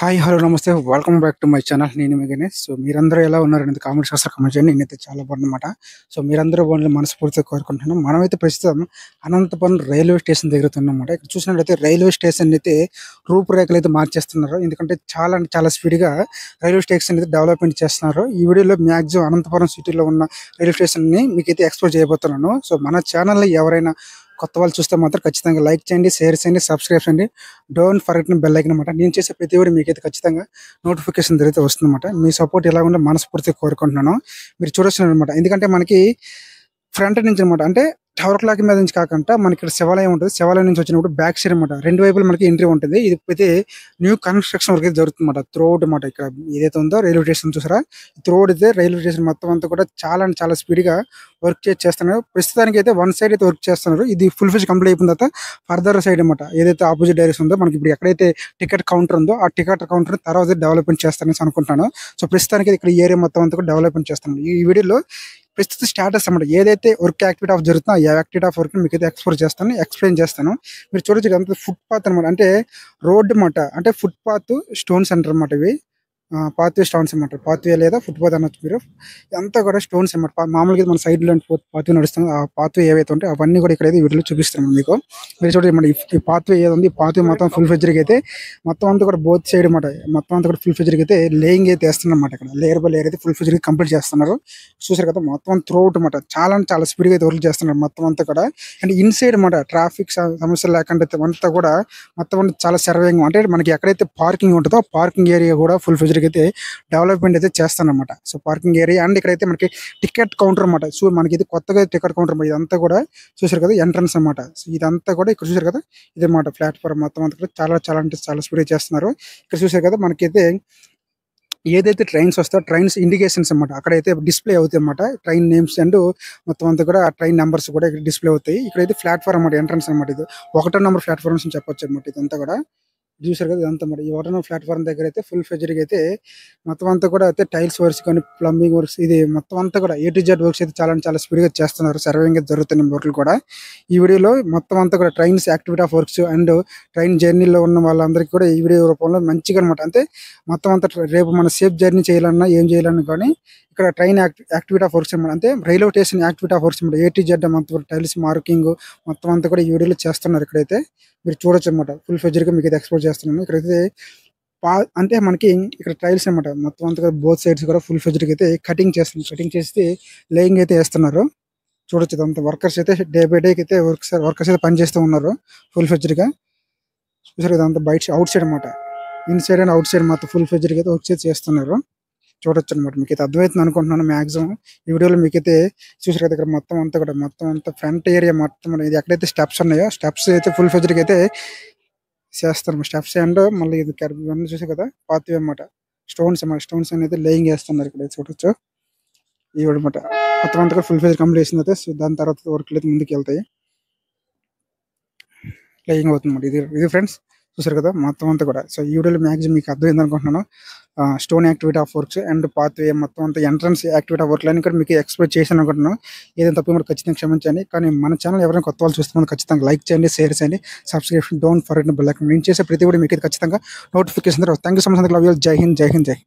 hi hello నమస్తే welcome back to my channel నేను మీ గణేష్ సో మీరందరూ ఎలా ఉన్నారు అనేది కామెంట్స్ కోసం కమెంట్ చేయండి నేనైతే చాలా బాగుందన్నమాట సో మీరందరూ బాగుంటుంది మనస్ఫూర్తిగా కోరుకుంటున్నాను మనమైతే ప్రస్తుతం అనంతపురం రైల్వే స్టేషన్ దగ్గర ఉన్నమాట ఇక్కడ చూసినట్లయితే రైల్వే స్టేషన్ అయితే రూపురేఖలు అయితే మార్చేస్తున్నారు ఎందుకంటే చాలా అంటే చాలా స్పీడ్గా రైల్వే స్టేషన్ అయితే డెవలప్మెంట్ చేస్తున్నారు ఈ వీడియోలో మ్యాక్సిమం అనంతపురం సిటీలో ఉన్న రైల్వే స్టేషన్ని మీకైతే ఎక్స్ప్లోర్ చేయబోతున్నాను సో మన ఛానల్లో ఎవరైనా కొత్త వాళ్ళు చూస్తే మాత్రం ఖచ్చితంగా లైక్ చేయండి షేర్ చేయండి సబ్స్క్రైబ్ చేయండి డోంట్ ఫర్గెట్ బెల్ లైక్ అనమాట నేను చేసే ప్రతి ఒక్కటి మీకైతే ఖచ్చితంగా నోటిఫికేషన్ జరిగితే వస్తుందన్నమాట మీ సపోర్ట్ ఎలా ఉంటే మనస్ఫూర్తిగా కోరుకుంటున్నాను మీరు చూడొచ్చు అనమాట ఎందుకంటే మనకి ఫ్రంట్ నుంచి అనమాట అంటే టవర్ క్లాక్ మీద నుంచి కాకుండా మనకి ఇక్కడ శివాలయం ఉంటుంది శివాలయం నుంచి వచ్చినప్పుడు బ్యాక్ సైడ్ అనమాట రెండు వైపులు మనకి ఎంట్రీ ఉంటుంది ఇది అయితే న్యూ కన్స్ట్రక్షన్ అయితే జరుగుతుంది అనమాట త్రోడ్ అనమాట ఇక్కడ ఏదైతే ఉందో రైల్వే స్టేషన్ చూసారా త్రోడ్ అయితే రైల్వే స్టేషన్ మొత్తం అంతా కూడా చాలా అంటే చాలా స్పీడ్గా వర్క్ చేసి చేస్తున్నారు ప్రస్తుతానికి అయితే వన్ సైడ్ అయితే వర్క్ చేస్తున్నారు ఇది ఫుల్ ఫిజ్ కంప్లీట్ అయిపోయిన తర్వాత ఫర్దర్ సైడ్ అనమాట ఏదైతే ఆపోజిట్ డైరెక్షన్ ఉందో మనకి ఇప్పుడు ఎక్కడైతే టికెట్ కౌంటర్ ఉందో ఆ టికెట్ కౌంటర్ తర్వాత డెవలప్మెంట్ చేస్తారని అనుకుంటున్నాను సో ప్రస్తుతానికి ఇక్కడ ఏరియా మొత్తం అంతా కూడా డెవలప్మెంట్ చేస్తున్నాను ఈ వీడియోలో ప్రస్తుత స్టేటస్ అనమాట ఏదైతే వర్క్ యాక్టివిటీ ఆఫ్ జరుగుతుందో ఆ యాక్టివిటీ ఆఫ్ వర్క్ మీకు అయితే ఎక్స్ప్లోర్ చేస్తాను ఎక్స్ప్లెయిన్ చేస్తాను మీరు చూడొచ్చు ఫుట్పాత్ ఫుట్ పాత్ అనమాట అంటే రోడ్డు అనమాట అంటే ఫుట్ పాత్ స్టోన్స్ అంటారు అనమాట ఇవి పాత్వే స్టోన్స్ అన్నమాట పాత్వే లేదా ఫుట్పాత్ అనొచ్చు మీరు అంతా కూడా స్టోన్స్ అన్నమాట మామూలుగా మన లో పాత్వే నడుస్తుంది ఆ పాత్వే ఏవైతే ఉంటాయి అవన్నీ కూడా ఇక్కడ వీటిలో చూపిస్తున్నాం మీకు మీరు చూడండి మన ఈ పాత్వే ఏదో పాత్వే మొత్తం ఫుల్ ఫెజ్జర్కి అయితే మొత్తం అంతా కూడా బోత్ సైడ్ అనమాట మొత్తం అంతా కూడా ఫుల్ ఫెజ్జర్కి అయితే లేయింగ్ అయితే వేస్తున్నారు అనమాట ఇక్కడ లేయర్ బై లేయర్ అయితే ఫుల్ ఫెజ్జర్కి కంప్లీట్ చేస్తున్నారు చూసారు కదా మొత్తం త్రోఅవుట్ అనమాట చాలా చాలా స్పీడ్గా అయితే వర్క్ చేస్తున్నారు మొత్తం అంతా కూడా అండ్ ఇన్ సైడ్ అనమాట ట్రాఫిక్ సమస్యలు లేకుండా అంతా కూడా మొత్తం చాలా సర్వేంగ్ అంటే మనకి ఎక్కడైతే పార్కింగ్ ఉంటుందో పార్కింగ్ ఏరియా కూడా ఫుల్ ఫెజ్జర్ అయితే డెవలప్మెంట్ అయితే అనమాట సో పార్కింగ్ ఏరియా అండ్ ఇక్కడైతే మనకి టికెట్ కౌంటర్ అనమాట సో మనకి ఇది కొత్తగా టికెట్ కౌంటర్ ఇదంతా కూడా చూసారు కదా ఎంట్రన్స్ అనమాట సో ఇదంతా కూడా ఇక్కడ చూసారు కదా ఇది అనమాట ప్లాట్ఫామ్ మొత్తం అంతా కూడా చాలా చాలా అంటే చాలా స్పీడ్ చేస్తున్నారు ఇక్కడ చూసారు కదా మనకైతే ఏదైతే ట్రైన్స్ వస్తాయో ట్రైన్స్ ఇండికేషన్స్ అనమాట అక్కడైతే డిస్ప్లే అవుతాయి అనమాట ట్రైన్ నేమ్స్ అండ్ మొత్తం అంతా కూడా ట్రైన్ నెంబర్స్ కూడా ఇక్కడ డిస్ప్లే అవుతాయి ఇక్కడైతే ప్లాట్ఫామ్ అనమాట ఎంట్రన్స్ అనమాట ఇది ఒకటో నెంబర్ ప్లాట్ఫామ్స్ అని చెప్పొచ్చు అనమాట ఇదంతా కూడా చూసారు కదా ఇదంతా మరి ఈ వాటర్ ప్లాట్ఫామ్ దగ్గర అయితే ఫుల్ ఫెజర్ అయితే మొత్తం అంతా కూడా అయితే టైల్స్ వర్క్స్ కానీ ప్లంబింగ్ వర్క్స్ ఇది మొత్తం అంతా కూడా ఏ టు జెడ్ వర్క్స్ అయితే చాలా చాలా స్పీడ్గా చేస్తున్నారు సర్వేయింగ్ జరుగుతున్న వర్క్లు కూడా ఈ వీడియోలో మొత్తం అంతా కూడా trains activity of works and train జర్నీలో ఉన్న వాళ్ళందరికీ కూడా ఈ వీడియో రూపంలో మంచిగా అనమాట అంటే మొత్తం అంతా రేపు మన సేఫ్ జర్నీ చేయాలన్నా ఏం చేయాలన్నా కానీ ఇక్కడ ట్రైన్ యాక్టివిటీ ఆఫ్ వర్క్స్ అంటే railway station activity of works A to Z మొత్తం టైల్స్ మార్కింగ్ మొత్తం అంతా కూడా ఈ వీడియోలో చేస్తున్నారు ఇక్కడైతే మీరు చూడొచ్చు అనమాట ఫుల్ ఫెజర్గా మీకు అయితే ఎక్స్ప్లోర్ చేస్తున్నాను ఇక్కడైతే పా అంటే మనకి ఇక్కడ టైల్స్ అనమాట మొత్తం అంతగా బోత్ సైడ్స్ కూడా ఫుల్ ఫెజ్డ్కి అయితే కటింగ్ చేస్తున్నారు కటింగ్ చేస్తే లేయింగ్ అయితే వేస్తున్నారు చూడొచ్చు అంత వర్కర్స్ అయితే డే బై డేకి అయితే వర్క్స్ వర్కర్స్ అయితే పనిచేస్తూ ఉన్నారు ఫుల్ ఫెజ్డ్గా చూసారు కదా అంత బయట అవుట్ సైడ్ అనమాట inside and outside మొత్తం ఫుల్ ఫెజ్డ్కి అయితే వర్క్ చేస్తున్నారు చూడొచ్చు అనమాట మీకు అయితే అర్థమవుతుంది అనుకుంటున్నాను మ్యాక్సిమం ఈ వీడియోలో మీకైతే చూసారు కదా ఇక్కడ మొత్తం అంతా కూడా మొత్తం అంతా ఫ్రంట్ ఏరియా మొత్తం ఇది ఎక్కడైతే స్టెప్స్ ఉన్నాయో స్టెప్స్ అయితే ఫుల్ ఫెజ్డ్కి అయితే చేస్తాను స్టెప్స్ అండ్ మళ్ళీ ఇది ఇవన్నీ చూసే కదా పాతవి అనమాట స్టోన్స్ అన్నమాట స్టోన్స్ అనేది లేయింగ్ వేస్తున్నారు ఇక్కడ చూడొచ్చు ఇవి అనమాట మొత్తం అంతా ఫుల్ ఫేజ్ కంప్లీట్ చేసింది అయితే సో దాని తర్వాత వర్క్లు అయితే ముందుకు వెళ్తాయి లేయింగ్ అవుతుంది ఇది ఇది ఫ్రెండ్స్ చూసారు కదా మొత్తం అంతా కూడా సో ఈ వీడియోలో మ్యాక్సిమం మీకు అర్థమైంది అనుకుంటున్నాను stone activate of works and pathway మొత్తం అంతా ఎంట్రన్స్ యాక్టివేట్ ఆఫ్ వర్క్ అని కూడా మీకు ఎక్స్ప్లెయిన్ చేశాను అనుకుంటున్నాను ఏదైనా తప్పు మీరు ఖచ్చితంగా క్షమించండి కానీ మన ఛానల్ ఎవరైనా కొత్త వాళ్ళు చూస్తే ఖచ్చితంగా లైక్ చేయండి షేర్ చేయండి subscription down for bell icon నేను చేసే ప్రతి కూడా మీకు ఖచ్చితంగా నోటిఫికేషన్ తర్వాత thank you so much love you జై హింద్ జై హింద్ జై